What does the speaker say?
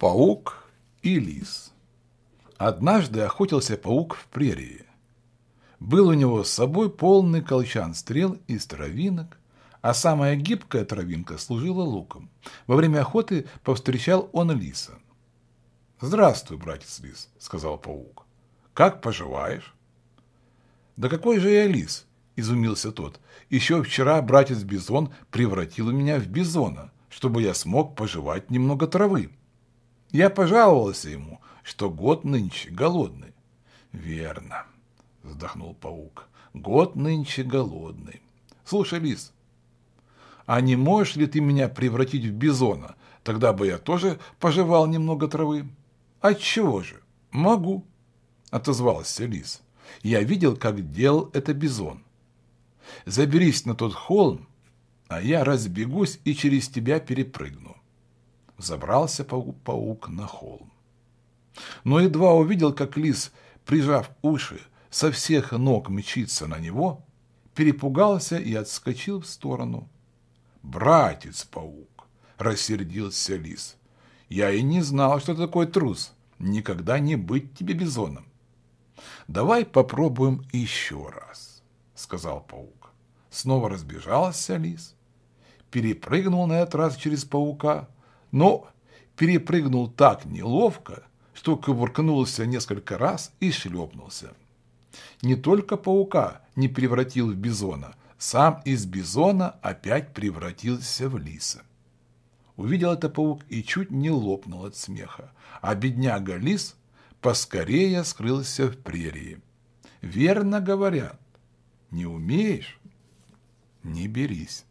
Паук и лис. Однажды охотился паук в прерии. Был у него с собой полный колчан стрел из травинок, а самая гибкая травинка служила луком. Во время охоты повстречал он лиса. «Здравствуй, братец лис», — сказал паук. «Как поживаешь?» «Да какой же я лис?» – изумился тот. «Еще вчера братец Бизон превратил меня в бизона, чтобы я смог пожевать немного травы. Я пожаловался ему, что год нынче голодный. Верно, вздохнул паук. Год нынче голодный. Слушай, лис, а не можешь ли ты меня превратить в бизона? Тогда бы я тоже пожевал немного травы. Отчего же? Могу, отозвался лис. Я видел, как делал это бизон. Заберись на тот холм, а я разбегусь и через тебя перепрыгну. Забрался паук на холм. Но едва увидел, как лис, прижав уши, со всех ног мчится на него, перепугался и отскочил в сторону. «Братец-паук!» — рассердился лис. «Я и не знал, что ты такой трус. Никогда не быть тебе бизоном». «Давай попробуем еще раз», — сказал паук. Снова разбежался лис, перепрыгнул на этот раз через паука — но перепрыгнул так неловко, что кувыркнулся несколько раз и шлепнулся. Не только паука не превратил в бизона, сам из бизона опять превратился в лиса. Увидел это паук и чуть не лопнул от смеха, а бедняга лис поскорее скрылся в прерии. Верно говорят, не умеешь – не берись.